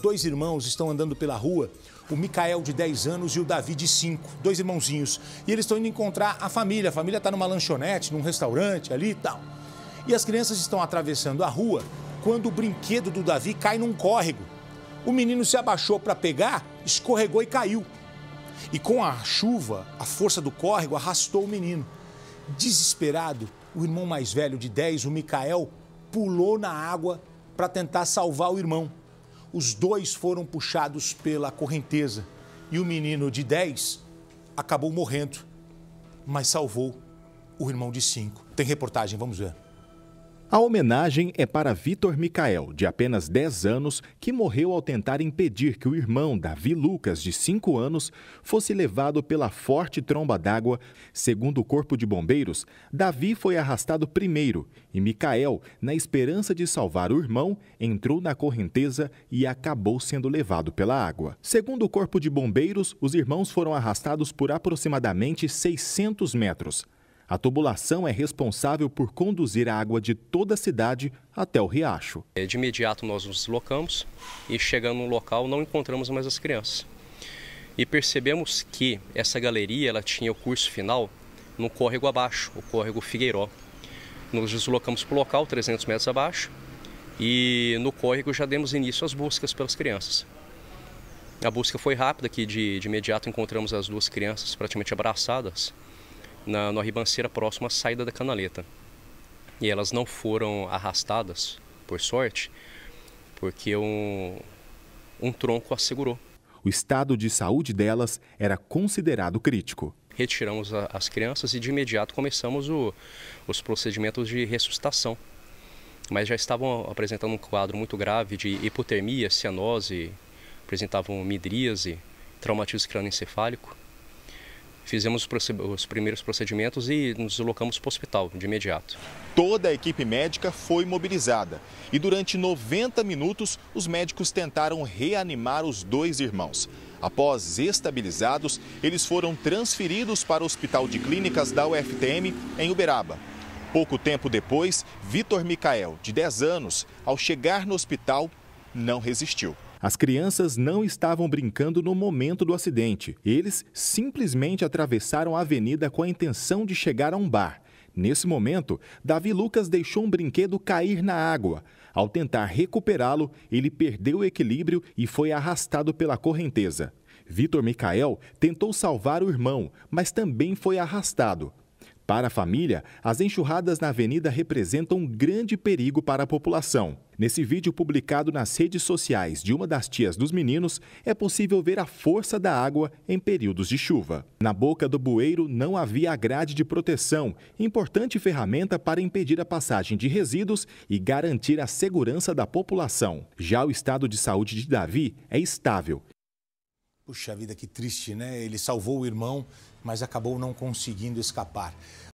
Dois irmãos estão andando pela rua, o Micael de 10 anos e o Davi de 5, dois irmãozinhos. E eles estão indo encontrar a família. A família está numa lanchonete, num restaurante ali e tal. E as crianças estão atravessando a rua quando o brinquedo do Davi cai num córrego. O menino se abaixou para pegar, escorregou e caiu. E com a chuva, a força do córrego arrastou o menino. Desesperado, o irmão mais velho de 10, o Micael, pulou na água para tentar salvar o irmão os dois foram puxados pela correnteza e o menino de 10 acabou morrendo, mas salvou o irmão de 5. Tem reportagem, vamos ver. A homenagem é para Vitor Micael, de apenas 10 anos, que morreu ao tentar impedir que o irmão Davi Lucas, de 5 anos, fosse levado pela forte tromba d'água. Segundo o Corpo de Bombeiros, Davi foi arrastado primeiro e Micael, na esperança de salvar o irmão, entrou na correnteza e acabou sendo levado pela água. Segundo o Corpo de Bombeiros, os irmãos foram arrastados por aproximadamente 600 metros. A tubulação é responsável por conduzir a água de toda a cidade até o riacho. É, de imediato nós nos deslocamos e chegando no local não encontramos mais as crianças. E percebemos que essa galeria ela tinha o curso final no córrego abaixo, o córrego Figueiró. Nos deslocamos para o local, 300 metros abaixo, e no córrego já demos início às buscas pelas crianças. A busca foi rápida, que de, de imediato encontramos as duas crianças praticamente abraçadas na, ribanceira próxima à saída da canaleta. E elas não foram arrastadas, por sorte, porque um, um tronco assegurou O estado de saúde delas era considerado crítico. Retiramos a, as crianças e de imediato começamos o, os procedimentos de ressuscitação. Mas já estavam apresentando um quadro muito grave de hipotermia, cianose, apresentavam midríase, traumatismo crânioencefálico. Fizemos os primeiros procedimentos e nos deslocamos para o hospital de imediato. Toda a equipe médica foi mobilizada e durante 90 minutos os médicos tentaram reanimar os dois irmãos. Após estabilizados, eles foram transferidos para o Hospital de Clínicas da UFTM em Uberaba. Pouco tempo depois, Vitor Micael, de 10 anos, ao chegar no hospital, não resistiu. As crianças não estavam brincando no momento do acidente. Eles simplesmente atravessaram a avenida com a intenção de chegar a um bar. Nesse momento, Davi Lucas deixou um brinquedo cair na água. Ao tentar recuperá-lo, ele perdeu o equilíbrio e foi arrastado pela correnteza. Vitor Micael tentou salvar o irmão, mas também foi arrastado. Para a família, as enxurradas na avenida representam um grande perigo para a população. Nesse vídeo publicado nas redes sociais de uma das tias dos meninos, é possível ver a força da água em períodos de chuva. Na boca do bueiro não havia a grade de proteção, importante ferramenta para impedir a passagem de resíduos e garantir a segurança da população. Já o estado de saúde de Davi é estável. Puxa vida, que triste, né? Ele salvou o irmão mas acabou não conseguindo escapar.